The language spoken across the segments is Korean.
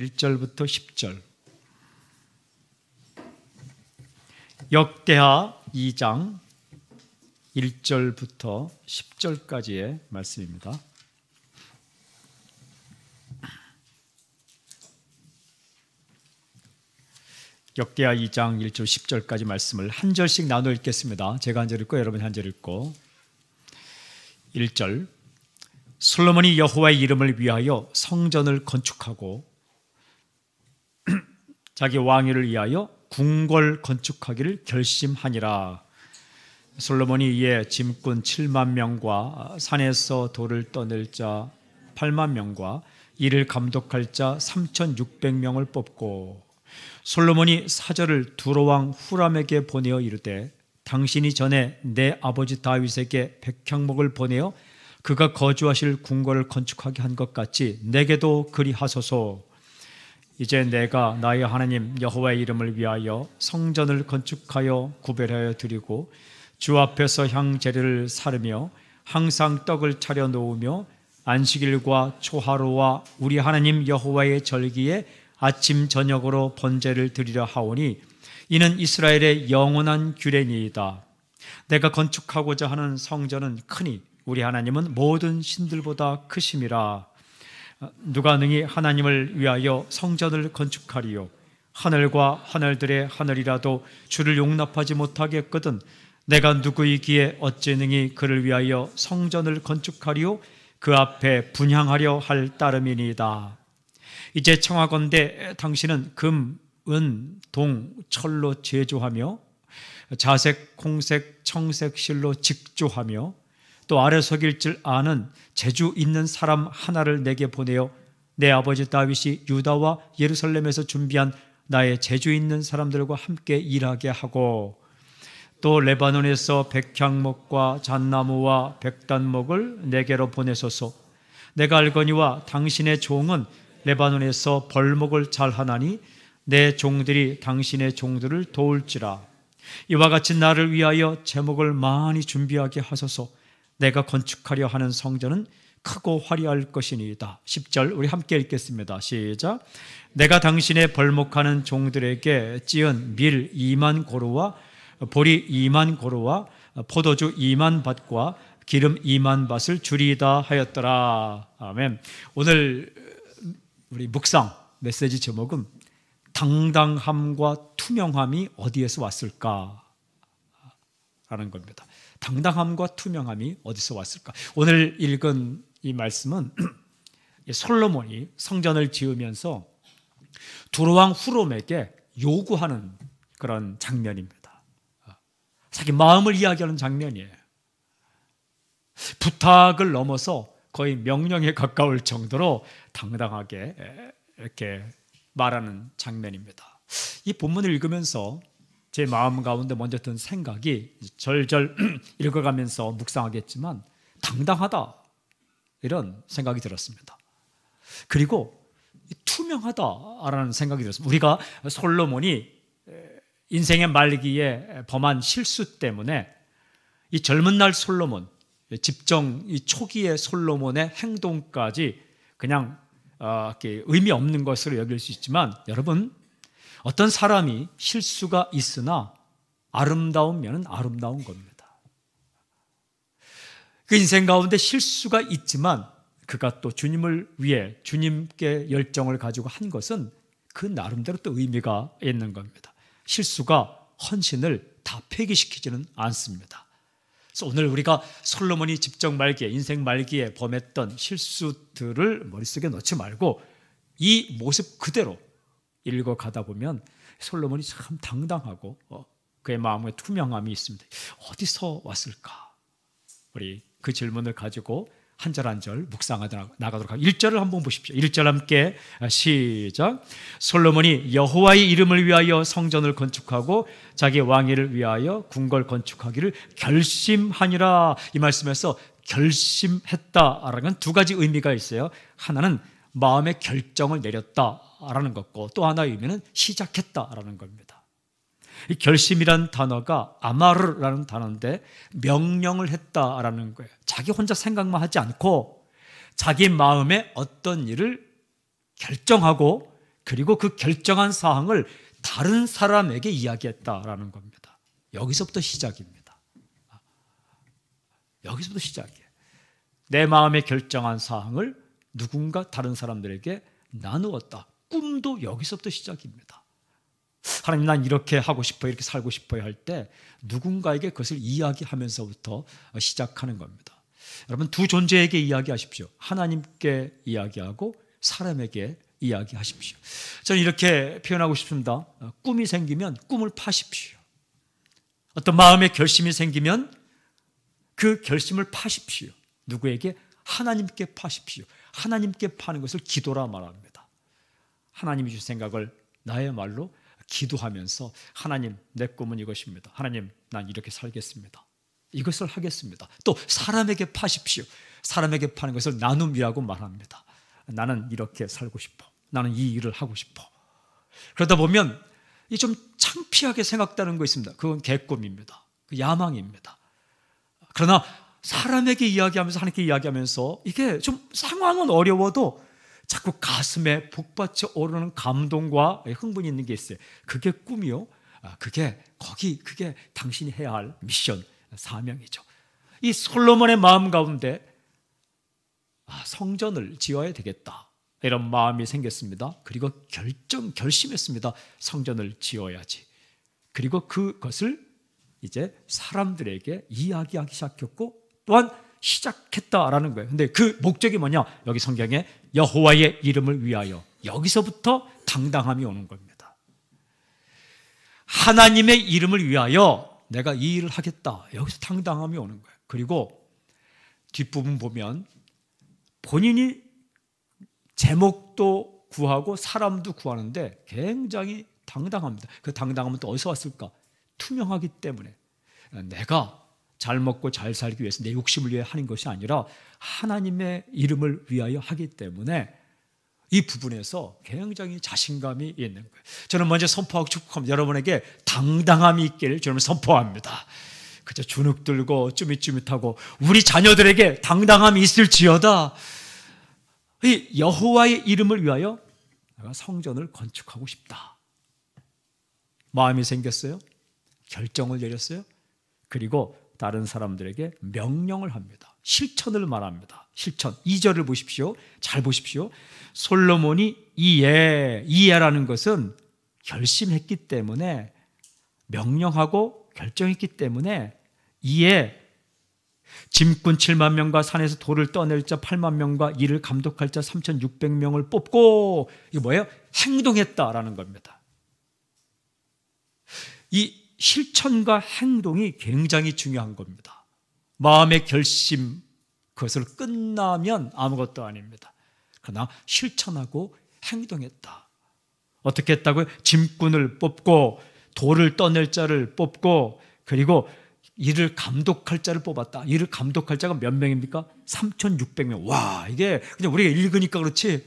1절부터 10절. 역대하 2장 1절부터 10절까지의 말씀입니다. 역대하 2장 1절 10절까지 말씀을 한 절씩 나눠 읽겠습니다. 제가 한 절 읽고 여러분이 한 절 읽고 1절 솔로몬이 여호와의 이름을 위하여 성전을 건축하고 자기 왕위를 위하여 궁궐 건축하기를 결심하니라. 솔로몬이 이에 짐꾼 7만 명과 산에서 돌을 떠낼 자 8만 명과 이를 감독할 자 3,600명을 뽑고 솔로몬이 사절을 두로왕 후람에게 보내어 이르되 당신이 전에 내 아버지 다윗에게 백향목을 보내어 그가 거주하실 궁궐을 건축하게 한 것 같이 내게도 그리하소서 이제 내가 나의 하나님 여호와의 이름을 위하여 성전을 건축하여 구별하여 드리고 주 앞에서 향제를 사르며 항상 떡을 차려 놓으며 안식일과 초하루와 우리 하나님 여호와의 절기에 아침 저녁으로 번제를 드리려 하오니 이는 이스라엘의 영원한 규례니이다. 내가 건축하고자 하는 성전은 크니 우리 하나님은 모든 신들보다 크심이라 누가 능히 하나님을 위하여 성전을 건축하리요 하늘과 하늘들의 하늘이라도 주를 용납하지 못하겠거든 내가 누구이기에 어찌 능히 그를 위하여 성전을 건축하리요 그 앞에 분향하려 할 따름이니이다 이제 청하건대 당신은 금, 은, 동, 철로 제조하며 자색, 공색, 청색 실로 직조하며 또 아래 속일 줄 아는 제주 있는 사람 하나를 내게 보내어 내 아버지 다윗이 유다와 예루살렘에서 준비한 나의 재주 있는 사람들과 함께 일하게 하고 또 레바논에서 백향목과 잣나무와 백단목을 내게로 보내소서 내가 알거니와 당신의 종은 레바논에서 벌목을 잘하나니 내 종들이 당신의 종들을 도울지라 이와 같이 나를 위하여 제목을 많이 준비하게 하소서 내가 건축하려 하는 성전은 크고 화려할 것이니이다. 10절 우리 함께 읽겠습니다. 시작. 내가 당신의 벌목하는 종들에게 찌은 밀 2만 고루와 보리 2만 고루와 포도주 2만 밭과 기름 2만 밭을 줄이다 하였더라. 아멘. 오늘 우리 묵상 메시지 제목은 당당함과 투명함이 어디에서 왔을까 라는 겁니다. 당당함과 투명함이 어디서 왔을까? 오늘 읽은 이 말씀은 솔로몬이 성전을 지으면서 두루왕 후롬에게 요구하는 그런 장면입니다. 자기 마음을 이야기하는 장면이에요. 부탁을 넘어서 거의 명령에 가까울 정도로 당당하게 이렇게 말하는 장면입니다. 이 본문을 읽으면서 제 마음 가운데 먼저 든 생각이 절절 읽어가면서 묵상하겠지만 당당하다 이런 생각이 들었습니다. 그리고 투명하다라는 생각이 들었습니다. 우리가 솔로몬이 인생의 말기에 범한 실수 때문에 이 젊은 날 솔로몬, 집정 이 초기의 솔로몬의 행동까지 그냥 어, 의미 없는 것으로 여길 수 있지만 여러분 어떤 사람이 실수가 있으나 아름다운 면은 아름다운 겁니다. 그 인생 가운데 실수가 있지만 그가 또 주님을 위해 주님께 열정을 가지고 한 것은 그 나름대로 또 의미가 있는 겁니다. 실수가 헌신을 다 폐기시키지는 않습니다. 그래서 오늘 우리가 솔로몬이 집정 말기에 인생 말기에 범했던 실수들을 머릿속에 넣지 말고 이 모습 그대로 읽어 가다 보면 솔로몬이 참 당당하고 어, 그의 마음에 투명함이 있습니다. 어디서 왔을까? 우리 그 질문을 가지고 한절 한절 묵상하다 나가도록 하고 1절을 한번 보십시오. 1절 함께 시작. 솔로몬이 여호와의 이름을 위하여 성전을 건축하고 자기 왕위를 위하여 궁궐 건축하기를 결심하니라. 이 말씀에서 결심했다라는 두 가지 의미가 있어요. 하나는 마음의 결정을 내렸다라는 것과또 하나의 의미는 시작했다라는 겁니다. 이 결심이란 단어가 아마르라는 단어인데 명령을 했다라는 거예요. 자기 혼자 생각만 하지 않고 자기 마음에 어떤 일을 결정하고 그리고 그 결정한 사항을 다른 사람에게 이야기했다라는 겁니다. 여기서부터 시작입니다. 아, 여기서부터 시작이에요. 내 마음에 결정한 사항을 누군가 다른 사람들에게 나누었다. 꿈도 여기서부터 시작입니다. 하나님 난 이렇게 하고 싶어 이렇게 살고 싶어요 할 때 누군가에게 그것을 이야기하면서부터 시작하는 겁니다. 여러분 두 존재에게 이야기하십시오. 하나님께 이야기하고 사람에게 이야기하십시오. 저는 이렇게 표현하고 싶습니다. 꿈이 생기면 꿈을 파십시오. 어떤 마음의 결심이 생기면 그 결심을 파십시오. 누구에게? 하나님께 파십시오. 하나님께 파는 것을 기도라 말합니다. 하나님이 주신 생각을 나의말로 기도하면서 하나님 내 꿈은 이것입니다. 하나님 난 이렇게 살겠습니다. 이것을 하겠습니다. 또 사람에게 파십시오. 사람에게 파는 것을 나눔이라고 말합니다. 나는 이렇게 살고 싶어. 나는 이 일을 하고 싶어. 그러다 보면 이좀 창피하게 생각되는 거 있습니다. 그건 개꿈입니다. 그 야망입니다. 그러나 사람에게 이야기하면서 하나님께 이야기하면서 이게 좀 상황은 어려워도 자꾸 가슴에 북받쳐 오르는 감동과 흥분이 있는 게 있어요. 그게 꿈이요. 아, 그게 거기 그게 당신이 해야 할 미션 사명이죠. 이 솔로몬의 마음 가운데 아, 성전을 지어야 되겠다. 이런 마음이 생겼습니다. 그리고 결정 결심했습니다. 성전을 지어야지. 그리고 그것을 이제 사람들에게 이야기하기 시작했고 또한 시작했다라는 거예요. 근데 그 목적이 뭐냐? 여기 성경에 여호와의 이름을 위하여 여기서부터 당당함이 오는 겁니다. 하나님의 이름을 위하여 내가 이 일을 하겠다. 여기서 당당함이 오는 거예요. 그리고 뒷부분 보면 본인이 제목도 구하고 사람도 구하는데 굉장히 당당합니다. 그 당당함은 또 어디서 왔을까? 투명하기 때문에 내가 잘 먹고 잘 살기 위해서 내 욕심을 위해 하는 것이 아니라 하나님의 이름을 위하여 하기 때문에 이 부분에서 굉장히 자신감이 있는 거예요. 저는 먼저 선포하고 축복합니다. 여러분에게 당당함이 있기를 주님 선포합니다. 그저 주눅 들고 쭈밋쭈밋하고 우리 자녀들에게 당당함이 있을지어다. 이 여호와의 이름을 위하여 내가 성전을 건축하고 싶다. 마음이 생겼어요. 결정을 내렸어요. 그리고 다른 사람들에게 명령을 합니다. 실천을 말합니다. 실천. 2절을 보십시오. 잘 보십시오. 솔로몬이 이해, 예, 이해라는 것은 결심했기 때문에 명령하고 결정했기 때문에 이해 예, 짐꾼 7만 명과 산에서 돌을 떠낼 자 8만 명과 이를 감독할 자 3,600명을 뽑고 이게 뭐예요? 행동했다라는 겁니다. 이 실천과 행동이 굉장히 중요한 겁니다. 마음의 결심, 그것을 끝나면 아무것도 아닙니다. 그러나 실천하고 행동했다. 어떻게 했다고요? 짐꾼을 뽑고 돌을 떠낼 자를 뽑고 그리고 이를 감독할 자를 뽑았다. 이를 감독할 자가 몇 명입니까? 3,600명. 와, 이게 그냥 우리가 읽으니까 그렇지.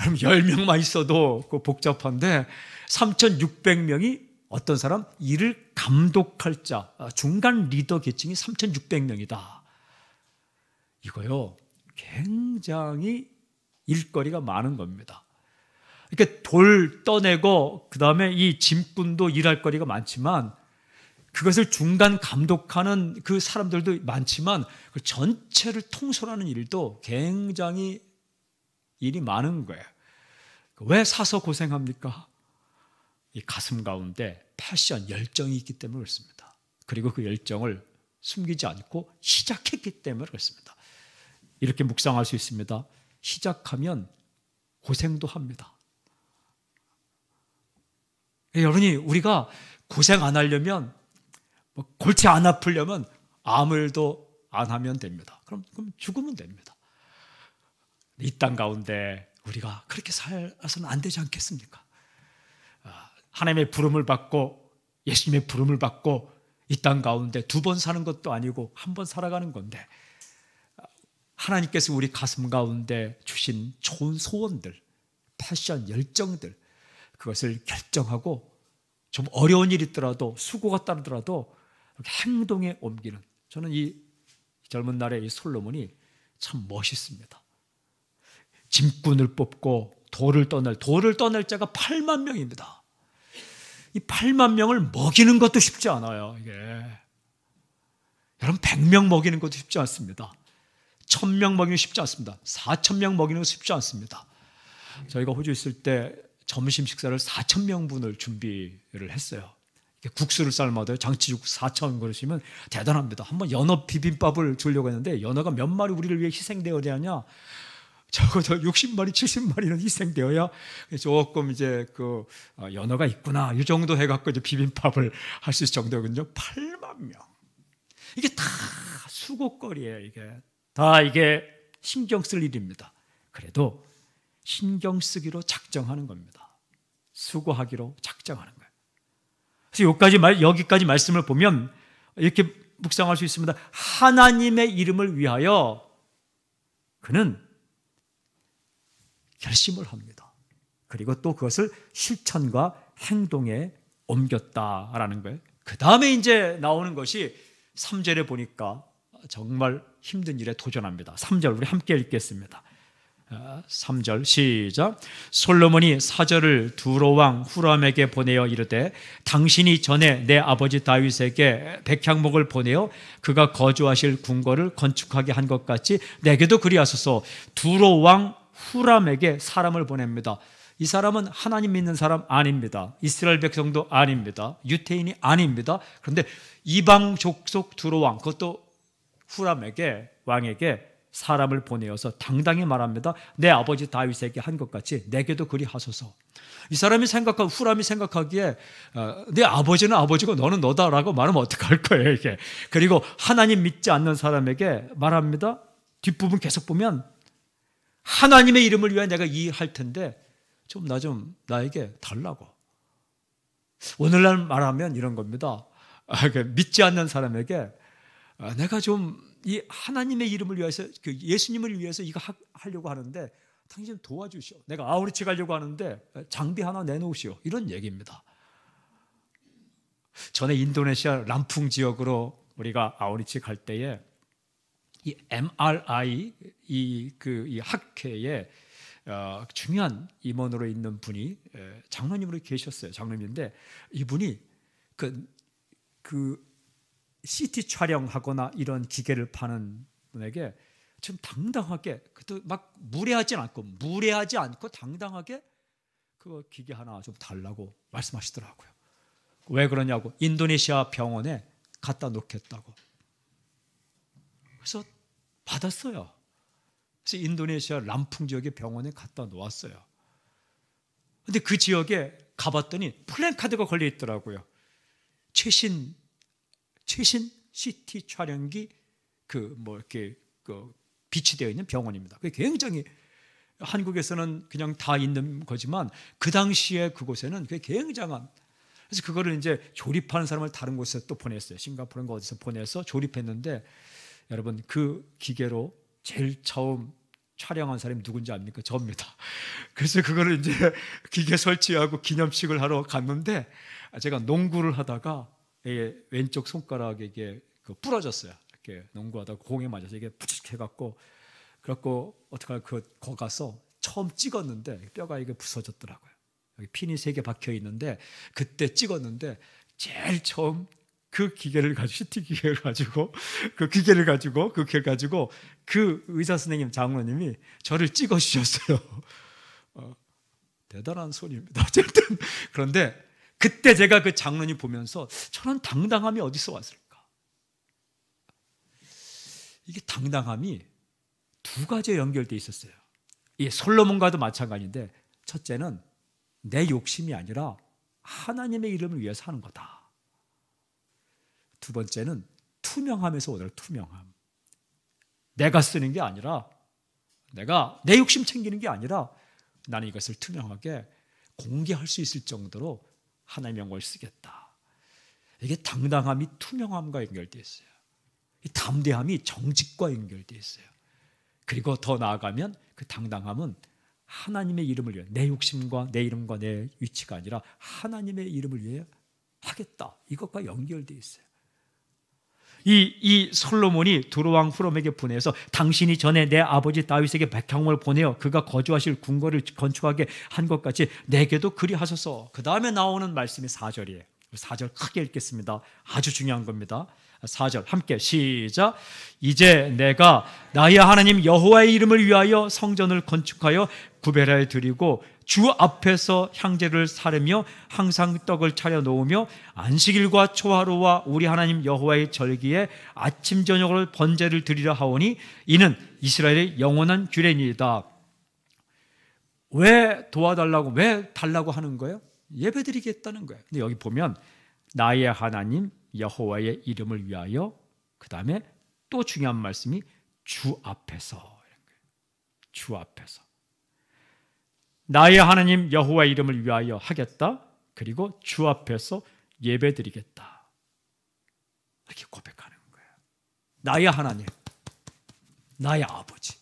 여러분 10명만 있어도 그 복잡한데 3,600명이 어떤 사람 일을 감독할 자 아, 중간 리더 계층이 3,600명이다. 이거요 굉장히 일거리가 많은 겁니다. 이렇게 돌 떠내고 그 다음에 이 짐꾼도 일할 거리가 많지만 그것을 중간 감독하는 그 사람들도 많지만 그 전체를 통솔하는 일도 굉장히 일이 많은 거예요. 왜 사서 고생합니까? 이 가슴 가운데 패션, 열정이 있기 때문에 그렇습니다. 그리고 그 열정을 숨기지 않고 시작했기 때문에 그렇습니다. 이렇게 묵상할 수 있습니다. 시작하면 고생도 합니다. 예, 여러분이 우리가 고생 안 하려면 뭐 골치 안아플려면 아무 일도 안 하면 됩니다. 그럼, 그럼 죽으면 됩니다. 이 땅 가운데 우리가 그렇게 살아서는 안 되지 않겠습니까? 하나님의 부름을 받고 예수님의 부름을 받고 이 땅 가운데 두 번 사는 것도 아니고 한 번 살아가는 건데 하나님께서 우리 가슴 가운데 주신 좋은 소원들, 패션, 열정들 그것을 결정하고 좀 어려운 일이 있더라도 수고가 따르더라도 행동에 옮기는 저는 이 젊은 날의 이 솔로몬이 참 멋있습니다. 짐꾼을 뽑고 돌을 떠낼 돌을 떠낼 자가 8만 명입니다. 이 8만 명을 먹이는 것도 쉽지 않아요. 이게 여러분 100명 먹이는 것도 쉽지 않습니다. 1000명 먹이는 쉽지 않습니다. 4000명 먹이는 것도 쉽지 않습니다. 저희가 호주 있을 때 점심 식사를 4000명분을 준비를 했어요. 국수를 삶아도 장치죽 4천 그릇이면 대단합니다. 한번 연어 비빔밥을 주려고 했는데 연어가 몇 마리 우리를 위해 희생되어야 하냐? 적어도 60마리, 70마리는 희생되어야 조금 이제 그 어, 연어가 있구나. 이 정도 해갖고 이제 비빔밥을 할 수 있을 정도거요 8만 명. 이게 다 수고거리예요, 이게. 다 이게 신경 쓸 일입니다. 그래도 신경 쓰기로 작정하는 겁니다. 수고하기로 작정하는 거예요. 그래서 여기까지, 여기까지 말씀을 보면 이렇게 묵상할 수 있습니다. 하나님의 이름을 위하여 그는 결심을 합니다. 그리고 또 그것을 실천과 행동에 옮겼다라는 거예요. 그 다음에 이제 나오는 것이 3절에 보니까 정말 힘든 일에 도전합니다. 3절 우리 함께 읽겠습니다. 3절 아, 시작 솔로몬이 사절을 두로왕 후람에게 보내어 이르되 당신이 전에 내 아버지 다윗에게 백향목을 보내어 그가 거주하실 궁궐을 건축하게 한 것 같이 내게도 그리하소서 두로왕 후람에게 사람을 보냅니다. 이 사람은 하나님 믿는 사람 아닙니다. 이스라엘 백성도 아닙니다. 유태인이 아닙니다. 그런데 이방 족속 두로왕 그것도 후람에게 왕에게 사람을 보내어서 당당히 말합니다. 내 아버지 다윗에게 한 것 같이 내게도 그리 하소서. 이 사람이 생각하 후람이 생각하기에 어, 내 아버지는 아버지고 너는 너다라고 말하면 어떡할 거예요 이게. 그리고 하나님 믿지 않는 사람에게 말합니다. 뒷부분 계속 보면 하나님의 이름을 위한 내가 이 할 텐데 좀 나 좀 나에게 달라고. 오늘날 말하면 이런 겁니다. 아, 그 믿지 않는 사람에게 아, 내가 좀 이 하나님의 이름을 위해서 그 예수님을 위해서 이거 하려고 하는데 당신 좀 도와주시오. 내가 아우리치 가려고 하는데 장비 하나 내놓으시오. 이런 얘기입니다. 전에 인도네시아 람풍 지역으로 우리가 아우리치 갈 때에 이 MRI 이 그 이 학회에 어, 중요한 임원으로 있는 분이 장로님으로 계셨어요. 장로님인데 이분이 그, 그 CT 촬영하거나 이런 기계를 파는 분에게 좀 당당하게 그도막 무례하지 않고 무례하지 않고 당당하게 그 기계 하나 좀 달라고 말씀하시더라고요. 왜 그러냐고 인도네시아 병원에 갖다 놓겠다고. 그래서 받았어요. 그래서 인도네시아 람풍 지역의 병원에 갖다 놓았어요. 근데 그 지역에 가봤더니 플랜카드가 걸려 있더라고요. 최신 최신 CT 촬영기 그 뭐 이렇게 그 비치되어 있는 병원입니다. 그게 굉장히 한국에서는 그냥 다 있는 거지만 그 당시에 그곳에는 그게 굉장한 그래서 그거를 이제 조립하는 사람을 다른 곳에 또 보냈어요. 싱가포르인가 어디서 보내서 조립했는데 여러분 그 기계로 제일 처음 촬영한 사람이 누군지 압니까? 저입니다. 그래서 그거를 이제 기계 설치하고 기념식을 하러 갔는데 제가 농구를 하다가 왼쪽 손가락에 이게 그 부러졌어요. 이렇게 농구하다가 공에 맞아서 이게 푸직 해갖고 그래고 어떡할 그거 가서 처음 찍었는데 뼈가 이게 부서졌더라고요. 여기 핀이 세 개 박혀 있는데 그때 찍었는데 제일 처음 그 기계를 가지고 CT 기계를 가지고 그 기계를 가지고 그 기계를 가지고 그 의사 선생님 장로님이 저를 찍어 주셨어요. 어, 대단한 손입니다. 어쨌든 그런데 그때 제가 그 장로님 보면서 저런 당당함이 어디서 왔을까? 이게 당당함이 두 가지에 연결돼 있었어요. 이 솔로몬과도 마찬가지인데 첫째는 내 욕심이 아니라 하나님의 이름을 위해서 하는 거다. 두 번째는 투명함에서 오늘 투명함. 내가 쓰는 게 아니라 내가 내 욕심 챙기는 게 아니라 나는 이것을 투명하게 공개할 수 있을 정도로 하나님의 영광을 쓰겠다. 이게 당당함이 투명함과 연결되어 있어요. 이 담대함이 정직과 연결되어 있어요. 그리고 더 나아가면 그 당당함은 하나님의 이름을 위해 내 욕심과 내 이름과 내 위치가 아니라 하나님의 이름을 위해 하겠다. 이것과 연결되어 있어요. 이, 이 솔로몬이 두로왕 후롬에게 보내서 당신이 전에 내 아버지 다윗에게 백향을 보내어 그가 거주하실 궁궐을 건축하게 한 것 같이 내게도 그리하소서. 그 다음에 나오는 말씀이 4절이에요. 4절 크게 읽겠습니다. 아주 중요한 겁니다. 4절 함께 시작 이제 내가 나의 하나님 여호와의 이름을 위하여 성전을 건축하여 구별하여 드리고 주 앞에서 향제를 사르며 항상 떡을 차려 놓으며 안식일과 초하루와 우리 하나님 여호와의 절기에 아침 저녁을 번제를 드리려 하오니 이는 이스라엘의 영원한 규례니이다. 왜 도와달라고 왜 달라고 하는 거예요? 예배드리겠다는 거예요. 근데 여기 보면 나의 하나님 여호와의 이름을 위하여 그다음에 또 중요한 말씀이 주 앞에서 주 앞에서 나의 하나님 여호와 이름을 위하여 하겠다. 그리고 주 앞에서 예배드리겠다. 이렇게 고백하는 거예요. 나의 하나님, 나의 아버지.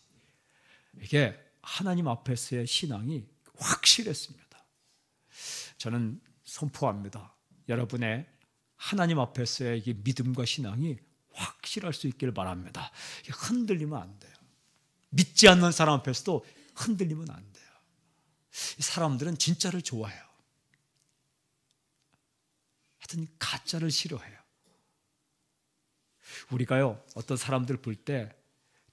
이게 하나님 앞에서의 신앙이 확실했습니다. 저는 선포합니다. 여러분의 하나님 앞에서의 이 믿음과 신앙이 확실할 수 있기를 바랍니다. 흔들리면 안 돼요. 믿지 않는 사람 앞에서도 흔들리면 안 돼요. 사람들은 진짜를 좋아해요. 하여튼 가짜를 싫어해요. 우리가요, 어떤 사람들 볼 때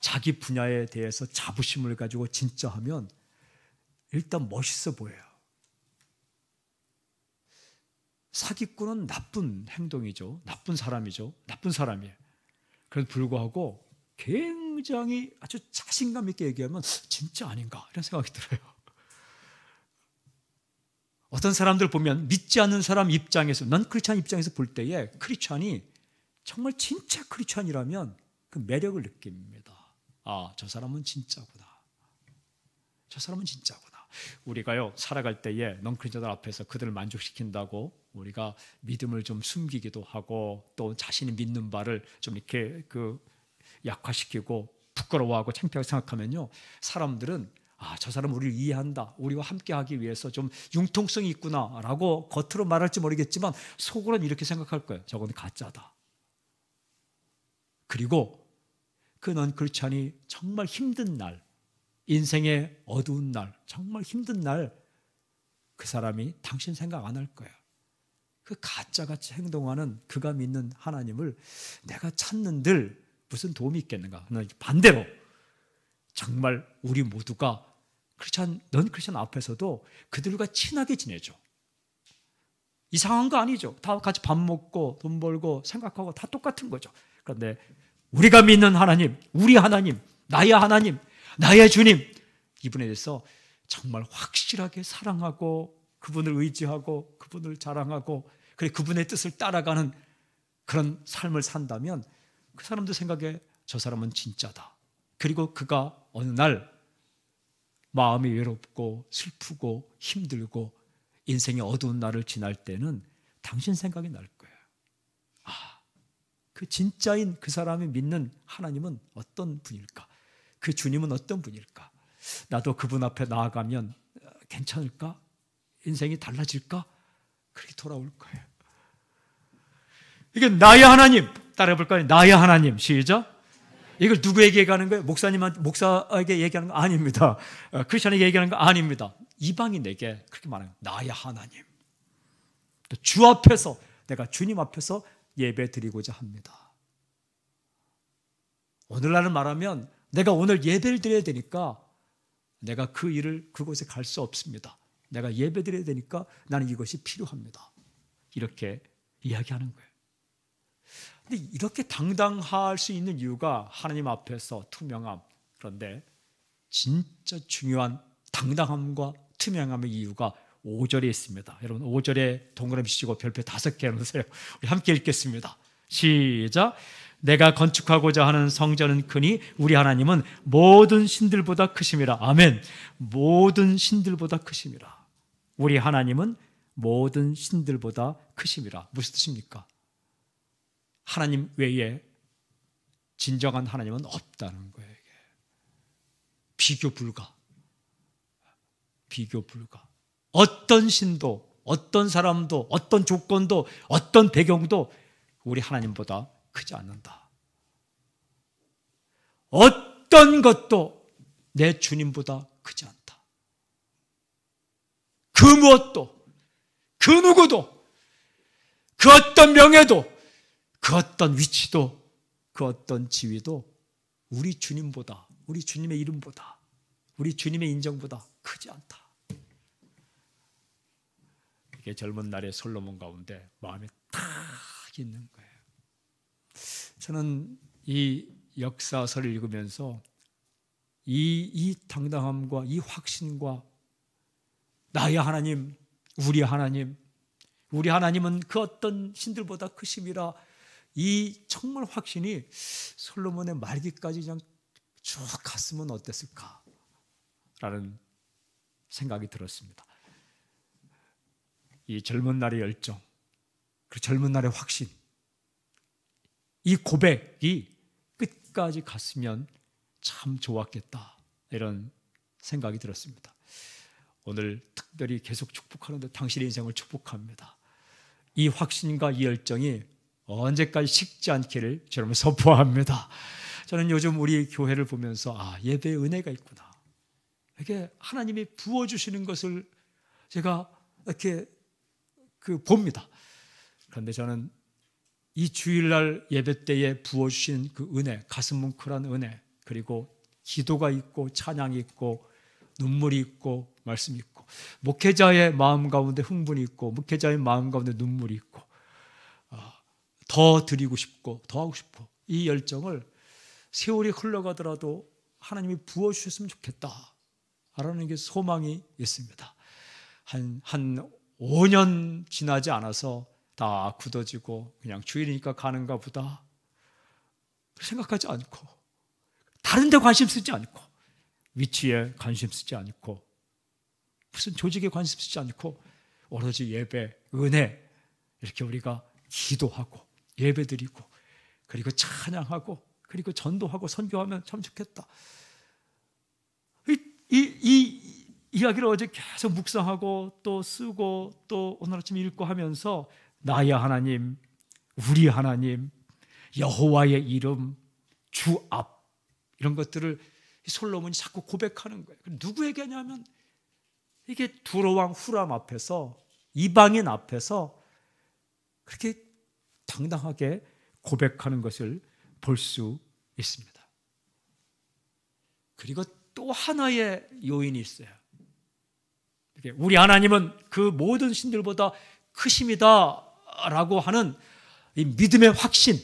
자기 분야에 대해서 자부심을 가지고 진짜 하면 일단 멋있어 보여요. 사기꾼은 나쁜 행동이죠. 나쁜 사람이죠. 나쁜 사람이에요. 그래 불구하고 굉장히 아주 자신감 있게 얘기하면 진짜 아닌가 이런 생각이 들어요. 어떤 사람들 보면 믿지 않는 사람 입장에서 넌 크리스찬 입장에서 볼 때에 크리스찬이 정말 진짜 크리스찬이라면 그 매력을 느낍니다. 아, 저 사람은 진짜구나. 저 사람은 진짜구나. 우리가요 살아갈 때에 넌크리스천들 앞에서 그들을 만족시킨다고 우리가 믿음을 좀 숨기기도 하고 또 자신이 믿는 바를 좀 이렇게 그 약화시키고 부끄러워하고 창피하게 생각하면요 사람들은 아, 저 사람 우리를 이해한다. 우리와 함께하기 위해서 좀 융통성이 있구나라고 겉으로 말할지 모르겠지만 속으로는 이렇게 생각할 거예요. 저건 가짜다. 그리고 그 넌크리스찬이 정말 힘든 날, 인생의 어두운 날, 정말 힘든 날, 그 사람이 당신 생각 안 할 거야. 그 가짜같이 행동하는 그가 믿는 하나님을 내가 찾는들 무슨 도움이 있겠는가. 반대로 정말 우리 모두가 크리스천, 넌 크리스천 앞에서도 그들과 친하게 지내죠. 이상한 거 아니죠. 다 같이 밥 먹고 돈 벌고 생각하고 다 똑같은 거죠. 그런데 우리가 믿는 하나님, 우리 하나님, 나의 하나님, 나의 주님, 이분에 대해서 정말 확실하게 사랑하고 그분을 의지하고 그분을 자랑하고 그래 그분의 뜻을 따라가는 그런 삶을 산다면 그 사람도 생각에 저 사람은 진짜다. 그리고 그가 어느 날 마음이 외롭고 슬프고 힘들고 인생의 어두운 날을 지날 때는 당신 생각이 날 거예요. 아, 그 진짜인 그 사람이 믿는 하나님은 어떤 분일까? 그 주님은 어떤 분일까? 나도 그분 앞에 나아가면 괜찮을까? 인생이 달라질까? 그렇게 돌아올 거예요. 이게 나의 하나님. 따라해 볼까요? 나의 하나님. 시작. 이걸 누구에게 얘기하는 거예요? 목사님한테, 목사에게 얘기하는 거 아닙니다. 어, 크리스천에게 얘기하는 거 아닙니다. 이방인에게 그렇게 말해요. 나의 하나님. 주 앞에서, 내가 주님 앞에서 예배 드리고자 합니다. 오늘날은 말하면 내가 오늘 예배를 드려야 되니까 내가 그 일을 그곳에 갈 수 없습니다. 내가 예배 드려야 되니까 나는 이것이 필요합니다. 이렇게 이야기하는 거예요. 근데 이렇게 당당할 수 있는 이유가 하나님 앞에서 투명함. 그런데 진짜 중요한 당당함과 투명함의 이유가 5절에 있습니다. 여러분 5절에 동그라미 치고 별표 다섯 개 놓으세요. 우리 함께 읽겠습니다. 시작. 내가 건축하고자 하는 성전은 크니 우리 하나님은 모든 신들보다 크심이라. 아멘. 모든 신들보다 크심이라. 우리 하나님은 모든 신들보다 크심이라. 무슨 뜻입니까? 하나님 외에 진정한 하나님은 없다는 거예요. 비교 불가. 비교 불가. 어떤 신도, 어떤 사람도, 어떤 조건도, 어떤 배경도 우리 하나님보다 크지 않는다. 어떤 것도 내 주님보다 크지 않다. 그 무엇도, 그 누구도, 그 어떤 명예도, 그 어떤 위치도 그 어떤 지위도 우리 주님보다 우리 주님의 이름보다 우리 주님의 인정보다 크지 않다. 이게 젊은 날의 솔로몬 가운데 마음에 딱 있는 거예요. 저는 이 역사서를 읽으면서 이, 이 당당함과 이 확신과 나의 하나님, 우리 하나님, 우리 하나님은 그 어떤 신들보다 크심이라 그이 정말 확신이 솔로몬의 말기까지 그냥 쭉 갔으면 어땠을까라는 생각이 들었습니다. 이 젊은 날의 열정, 그 젊은 날의 확신, 이 고백이 끝까지 갔으면 참 좋았겠다 이런 생각이 들었습니다. 오늘 특별히 계속 축복하는데 당신의 인생을 축복합니다. 이 확신과 이 열정이 어, 언제까지 식지 않기를 주님 선포합니다. 저는 요즘 우리 교회를 보면서 아예배 은혜가 있구나. 이게 하나님이 부어 주시는 것을 제가 이렇게 그 봅니다. 그런데 저는 이 주일날 예배 때에 부어 주신 그 은혜, 가슴 뭉클한 은혜, 그리고 기도가 있고 찬양이 있고 눈물이 있고 말씀이 있고 목회자의 마음 가운데 흥분이 있고 목회자의 마음 가운데 눈물이 있고 더 드리고 싶고 더 하고 싶고 이 열정을 세월이 흘러가더라도 하나님이 부어 주셨으면 좋겠다라는 게 소망이 있습니다. 한한 한 5년 지나지 않아서 다 굳어지고 그냥 주일이니까 가는가 보다 생각하지 않고 다른 데 관심 쓰지 않고 위치에 관심 쓰지 않고 무슨 조직에 관심 쓰지 않고 오로지 예배, 은혜 이렇게 우리가 기도하고 예배드리고 그리고 찬양하고 그리고 전도하고 선교하면 참 좋겠다. 이, 이, 이 이야기를 어제 계속 묵상하고 또 쓰고 또 오늘 아침 읽고 하면서 나의 하나님, 우리 하나님, 여호와의 이름, 주 앞 이런 것들을 솔로몬이 자꾸 고백하는 거예요. 누구에게 하냐면 이게 두로왕 후람 앞에서 이방인 앞에서 그렇게 당당하게 고백하는 것을 볼 수 있습니다. 그리고 또 하나의 요인이 있어요. 우리 하나님은 그 모든 신들보다 크심이다라고 하는 이 믿음의 확신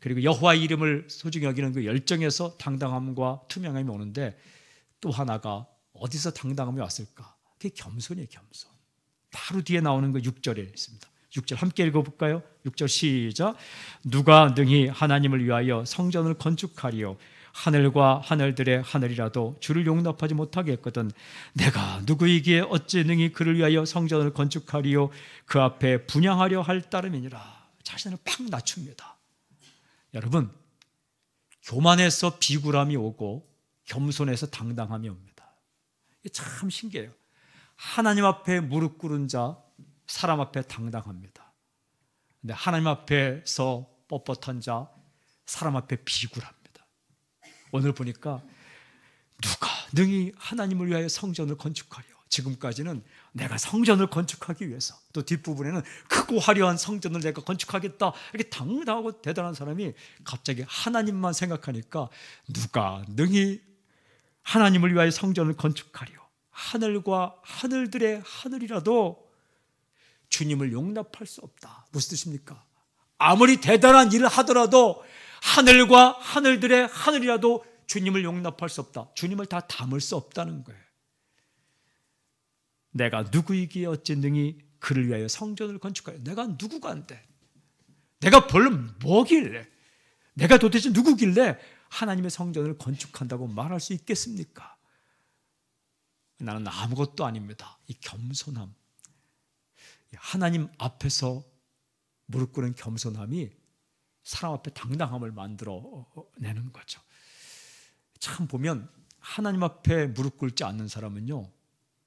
그리고 여호와의 이름을 소중히 여기는 그 열정에서 당당함과 투명함이 오는데 또 하나가 어디서 당당함이 왔을까? 그게 겸손이에요, 겸손. 바로 뒤에 나오는 거 그 6절에 있습니다. 6절 함께 읽어볼까요? 6절 시작. 누가 능히 하나님을 위하여 성전을 건축하리요. 하늘과 하늘들의 하늘이라도 주를 용납하지 못하겠거든 내가 누구이기에 어찌 능히 그를 위하여 성전을 건축하리요 그 앞에 분양하려 할 따름이니라 자신을 팍 낮춥니다 여러분 교만에서 비굴함이 오고 겸손에서 당당함이 옵니다 참 신기해요 하나님 앞에 무릎 꿇은 자 사람 앞에 당당합니다. 근데 하나님 앞에서 뻣뻣한 자, 사람 앞에 비굴합니다. 오늘 보니까 누가 능히 하나님을 위하여 성전을 건축하려. 지금까지는 내가 성전을 건축하기 위해서 또 뒷부분에는 크고 화려한 성전을 내가 건축하겠다 이렇게 당당하고 대단한 사람이 갑자기 하나님만 생각하니까 누가 능히 하나님을 위하여 성전을 건축하려 하늘과 하늘들의 하늘이라도 주님을 용납할 수 없다. 무슨 뜻입니까? 아무리 대단한 일을 하더라도 하늘과 하늘들의 하늘이라도 주님을 용납할 수 없다. 주님을 다 담을 수 없다는 거예요. 내가 누구이기에 어찌 능히 그를 위하여 성전을 건축하여 내가 누구간데 내가 별로 뭐길래 내가 도대체 누구길래 하나님의 성전을 건축한다고 말할 수 있겠습니까? 나는 아무것도 아닙니다. 이 겸손함. 하나님 앞에서 무릎 꿇은 겸손함이 사람 앞에 당당함을 만들어내는 거죠. 참 보면 하나님 앞에 무릎 꿇지 않는 사람은요,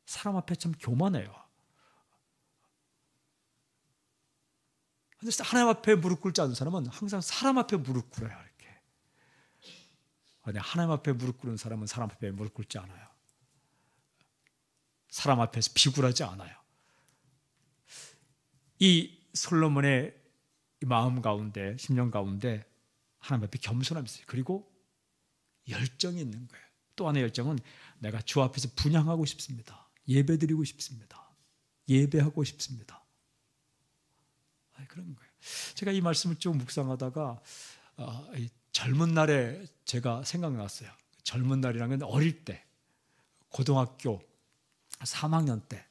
사람 앞에 참 교만해요. 근데 하나님 앞에 무릎 꿇지 않는 사람은 항상 사람 앞에 무릎 꿇어요, 이렇게. 근데 하나님 앞에 무릎 꿇는 사람은 사람 앞에 무릎 꿇지 않아요. 사람 앞에서 비굴하지 않아요. 이 솔로몬의 마음 가운데, 심령 가운데 하나님 앞에 겸손함이 있어요. 그리고 열정이 있는 거예요. 또 하나의 열정은 내가 주 앞에서 분양하고 싶습니다. 예배드리고 싶습니다. 예배하고 싶습니다. 아, 그런 거예요. 제가 이 말씀을 좀 묵상하다가 어, 젊은 날에 제가 생각났어요. 젊은 날이라는 건 어릴 때, 고등학교 3학년 때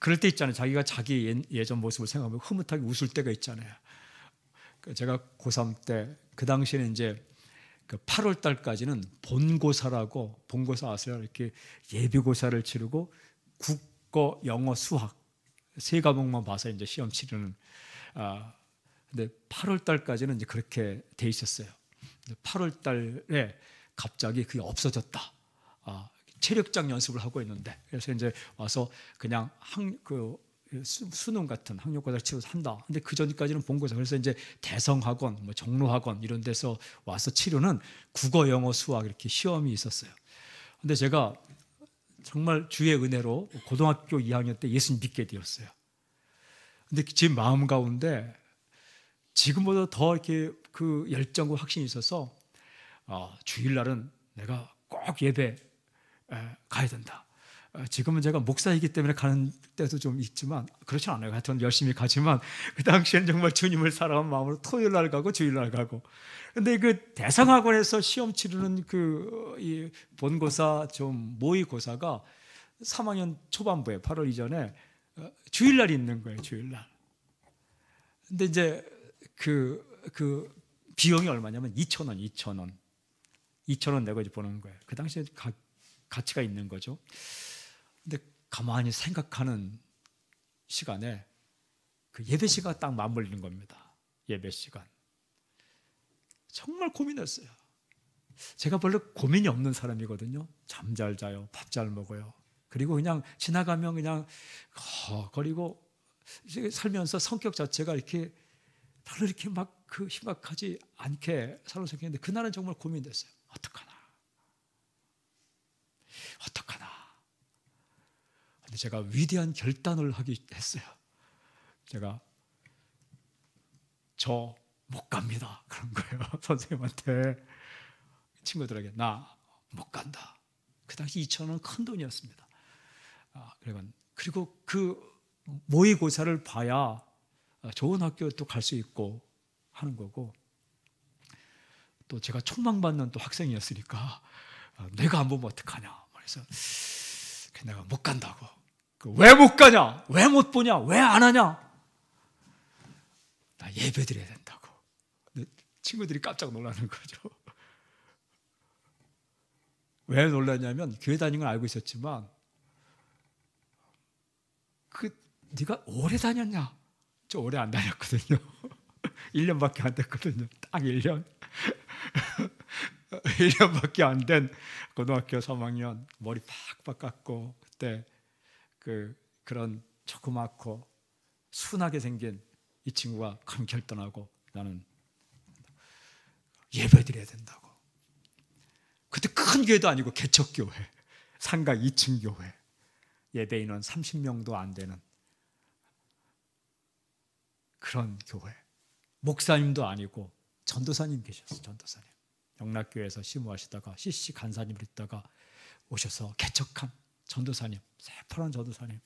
그럴 때 있잖아요. 자기가 자기 예, 예전 모습을 생각하면 흐뭇하게 웃을 때가 있잖아요. 그 제가 고3 때, 그 당시에는 이제 8월 그 달까지는 본고사라고, 본고사 아세요? 이렇게 예비고사를 치르고 국어, 영어, 수학 세 과목만 봐서 이제 시험 치르는. 아, 근데 8월 달까지는 이제 그렇게 돼 있었어요. 8월 달에 갑자기 그게 없어졌다. 아, 체력장 연습을 하고 있는데 그래서 이제 와서 그냥 학그 수능 같은 학력고를 치고 한다. 근데 그 전까지는 본고사. 그래서 이제 대성학원, 뭐 정로학원 이런 데서 와서 치료는 국어, 영어, 수학 이렇게 시험이 있었어요. 근데 제가 정말 주의 은혜로 고등학교 2학년 때 예수님 믿게 되었어요. 근데 제 마음 가운데 지금보다 더 이렇게 그 열정과 확신이 있어서 아, 주일날은 내가 꼭 예배 가야 된다. 어, 지금은 제가 목사이기 때문에 가는 때도 좀 있지만 그렇진 않아요. 하여튼 열심히 가지만 그 당시엔 정말 주님을 사랑한 마음으로 토요일 날 가고 주일 날 가고. 근데 그 대상학원에서 시험 치르는 그 어, 본고사 좀 모의고사가 3학년 초반부에 8월 이전에 어, 주일 날 있는 거예요. 주일 날. 근데 이제 그그 그 비용이 얼마냐면 2천 원, 2천 원. 2천 원 내고 이제 보는 거예요. 그 당시에 가, 가치가 있는 거죠. 근데 가만히 생각하는 시간에 그 예배 시간 딱 맞물리는 겁니다. 예배 시간. 정말 고민했어요. 제가 별로 고민이 없는 사람이거든요. 잠 잘 자요. 밥 잘 먹어요. 그리고 그냥 지나가면 그냥 허 거리고 살면서 성격 자체가 이렇게 별로 이렇게 막그 희박하지 않게 살아서 생겼는데 그날은 정말 고민됐어요. 어떡하나. 어떡하나. 근데 제가 위대한 결단을 하기 했어요. 제가 저 못 갑니다. 그런 거예요. 선생님한테 친구들에게 나 못 간다. 그 당시 2천 원큰 돈이었습니다. 아, 그러니까 그리고 그 모의고사를 봐야 어, 좋은 학교에 갈수 있고 하는 거고 또 제가 촉망받는 또 학생이었으니까 아, 내가 안 보면 어떡하냐 그래서 내가 못 간다고. 그 왜못 가냐? 왜 못 보냐? 왜 안 하냐? 나 예배 드려야 된다고. 친구들이 깜짝 놀라는 거죠. 왜 놀랐냐면 교회 다니는 건 알고 있었지만 그 네가 오래 다녔냐? 저 오래 안 다녔거든요. 1년밖에 안 됐거든요. 딱 1년. 1년밖에 안 된 고등학교 3학년 머리 팍팍 깎고 그때 그 그런 조그맣고 순하게 생긴 이 친구가 큰 결단하고 나는 예배드려야 된다고. 그때 큰 교회도 아니고 개척교회, 상가 2층 교회, 예배인원 30명도 안 되는 그런 교회. 목사님도 아니고 전도사님 계셨어, 전도사님. 영락교회에서 시무하시다가 CC 간사님을 있다가 오셔서 개척한 전도사님, 새파란 전도사님.